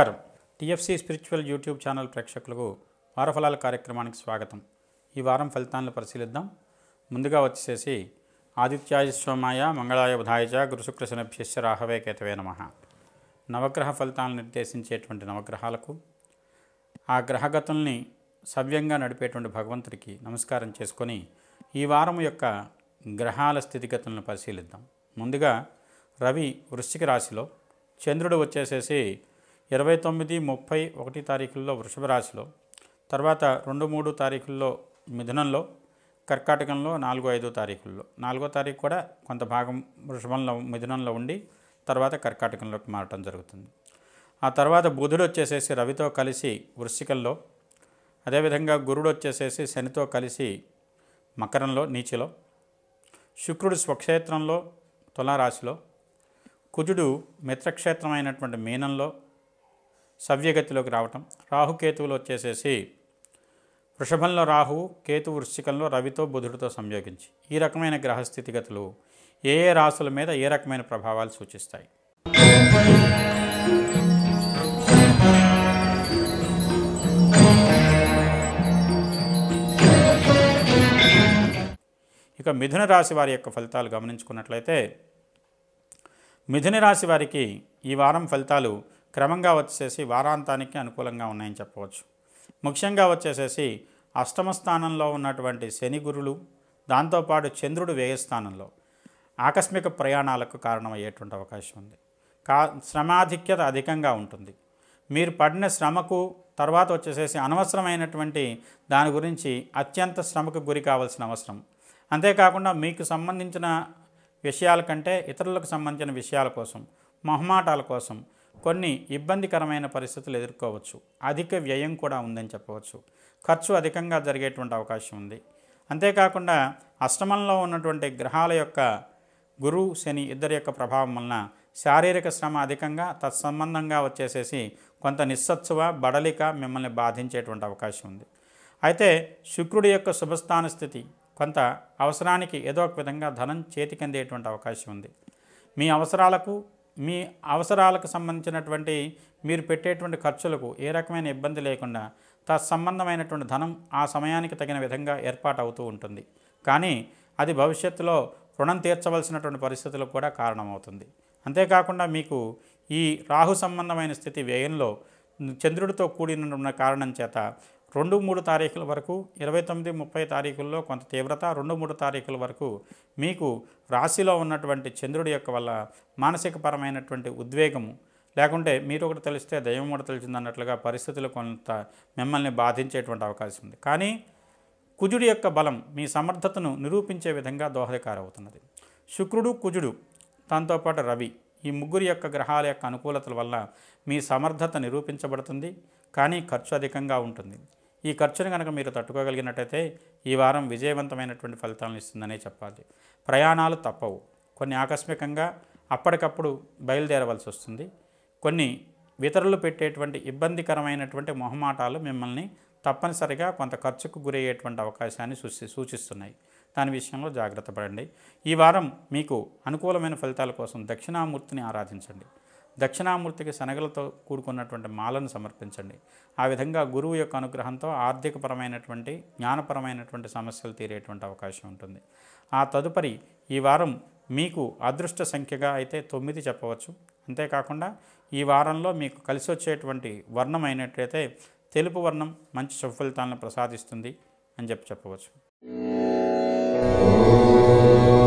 నమస్కారం TFC spiritual YouTube channel ప్రేక్షకులకు వారఫలాల కార్యక్రమానికి స్వాగతం ఈ వారం ఫలితాలను పరిశీలిద్దాం ముందుగా వచ్చేసి ఆదిత్యాయ సోమాయ మంగళాయ బుధాయచ గురుశుక్రశనభ్యశ్చ రాహవే కేతవే నమ నవగ్రహ ఫలితాలను నిర్దేశించేటువంటి నవగ్రహాలకు ఆ గ్రహగతుల్ని సవ్యంగా నడిపేటువంటి భగవంతుడికి నమస్కారం చేసుకొని ఈ వారం యొక్క గ్రహాల స్థితిగతులను పరిశీలిద్దాం ముందుగా రవి వృశ్చిక రాశిలో చంద్రుడు వచ్చేసేసి ఇరవై తొమ్మిది ముప్పై ఒకటి తారీఖుల్లో వృషభ రాశిలో తర్వాత రెండు మూడు తారీఖుల్లో మిథునంలో కర్కాటకంలో నాలుగో ఐదో తారీఖుల్లో నాలుగో తారీఖు కూడా కొంత భాగం వృషభంలో మిథునంలో ఉండి తర్వాత కర్కాటకంలోకి మారటం జరుగుతుంది ఆ తర్వాత బుధుడు వచ్చేసేసి రవితో కలిసి వృశ్చికల్లో అదేవిధంగా గురుడు వచ్చేసేసి శనితో కలిసి మకరంలో నీచిలో శుక్రుడు స్వక్షేత్రంలో తులారాశిలో కుజుడు మిత్రక్షేత్రమైనటువంటి మీనంలో సవ్యగతిలోకి రావటం రాహుకేతువులు వచ్చేసేసి వృషభంలో రాహు కేతు వృశ్చికంలో రవితో బుధుడితో సంయోగించి ఈ రకమైన గ్రహ స్థితిగతులు ఏ ఏ రాసుల మీద ఏ రకమైన ప్రభావాలు సూచిస్తాయి ఇక మిథున రాశి వారి యొక్క ఫలితాలు గమనించుకున్నట్లయితే మిథున రాశి వారికి ఈ వారం ఫలితాలు క్రమంగా వచ్చేసి వారాంతానికి అనుకూలంగా ఉన్నాయని చెప్పవచ్చు ముఖ్యంగా వచ్చేసేసి అష్టమ స్థానంలో ఉన్నటువంటి శని గురులు దాంతోపాటు చంద్రుడు వ్యయస్థానంలో ఆకస్మిక ప్రయాణాలకు కారణమయ్యేటువంటి అవకాశం ఉంది కా శ్రమాధిక్యత అధికంగా ఉంటుంది మీరు పడిన శ్రమకు తర్వాత వచ్చేసేసి అనవసరమైనటువంటి దాని గురించి అత్యంత శ్రమకు గురి కావాల్సిన అవసరం అంతేకాకుండా మీకు సంబంధించిన విషయాల కంటే ఇతరులకు సంబంధించిన విషయాల కోసం మొహమాటాల కోసం కొన్ని ఇబ్బందికరమైన పరిస్థితులు ఎదుర్కోవచ్చు అధిక వ్యయం కూడా ఉందని చెప్పవచ్చు ఖర్చు అధికంగా జరిగేటువంటి అవకాశం ఉంది అంతేకాకుండా అష్టమంలో ఉన్నటువంటి గ్రహాల యొక్క గురు శని ఇద్దరి యొక్క ప్రభావం వలన శారీరక శ్రమ అధికంగా తత్సంబంధంగా వచ్చేసేసి కొంత నిస్సత్సువ బడలిక మిమ్మల్ని బాధించేటువంటి అవకాశం ఉంది అయితే శుక్రుడి యొక్క శుభస్థాన స్థితి కొంత అవసరానికి ఏదో ఒక విధంగా ధనం చేతికందేటువంటి అవకాశం ఉంది మీ అవసరాలకు మీ అవసరాలకు సంబంధించినటువంటి మీరు పెట్టేటువంటి ఖర్చులకు ఏ రకమైన ఇబ్బంది లేకుండా తత్సంబంధమైనటువంటి ధనం ఆ సమయానికి తగిన విధంగా ఏర్పాటు అవుతూ ఉంటుంది కానీ అది భవిష్యత్తులో రుణం తీర్చవలసినటువంటి పరిస్థితులకు కూడా కారణమవుతుంది అంతేకాకుండా మీకు ఈ రాహు సంబంధమైన స్థితి వ్యయంలో చంద్రుడితో కూడిన కారణం చేత రెండు మూడు తారీఖుల వరకు ఇరవై తొమ్మిది ముప్పై తారీఖుల్లో కొంత తీవ్రత రెండు మూడు తారీఖుల వరకు మీకు రాశిలో ఉన్నటువంటి చంద్రుడి యొక్క వల్ల మానసిక పరమైనటువంటి ఉద్వేగము లేకుంటే మీరు ఒకటి తెలిస్తే దైవం ఒకటి తెలిసింది అన్నట్లుగా పరిస్థితులు కొంత మిమ్మల్ని బాధించేటువంటి అవకాశం ఉంది కానీ కుజుడి యొక్క బలం మీ సమర్థతను నిరూపించే విధంగా దోహదకారవుతున్నది శుక్రుడు కుజుడు దాంతోపాటు రవి ఈ ముగ్గురు యొక్క గ్రహాల యొక్క అనుకూలతల వల్ల మీ సమర్థత నిరూపించబడుతుంది కానీ ఖర్చు అధికంగా ఉంటుంది ఈ ఖర్చును కనుక మీరు తట్టుకోగలిగినట్టయితే ఈ వారం విజయవంతమైనటువంటి ఫలితాలను ఇస్తుందనే చెప్పాలి ప్రయాణాలు తప్పవు కొన్ని ఆకస్మికంగా అప్పటికప్పుడు బయలుదేరవలసి వస్తుంది కొన్ని ఇతరులు పెట్టేటువంటి ఇబ్బందికరమైనటువంటి మొహమాటాలు మిమ్మల్ని తప్పనిసరిగా కొంత ఖర్చుకు గురయ్యేటువంటి అవకాశాన్ని సూచి సూచిస్తున్నాయి దాని విషయంలో జాగ్రత్త పడండి ఈ వారం మీకు అనుకూలమైన ఫలితాల కోసం దక్షిణామూర్తిని ఆరాధించండి దక్షిణామూర్తికి శనగలతో కూడుకున్నటువంటి మాలను సమర్పించండి ఆ విధంగా గురువు యొక్క అనుగ్రహంతో ఆర్థికపరమైనటువంటి జ్ఞానపరమైనటువంటి సమస్యలు తీరేటువంటి అవకాశం ఉంటుంది ఆ తదుపరి ఈ వారం మీకు అదృష్ట సంఖ్యగా అయితే తొమ్మిది చెప్పవచ్చు అంతేకాకుండా ఈ వారంలో మీకు కలిసి వచ్చేటువంటి వర్ణం అయినట్లయితే తెలుపు వర్ణం మంచి సుఫలితాలను ప్రసాదిస్తుంది అని చెప్పి చెప్పవచ్చు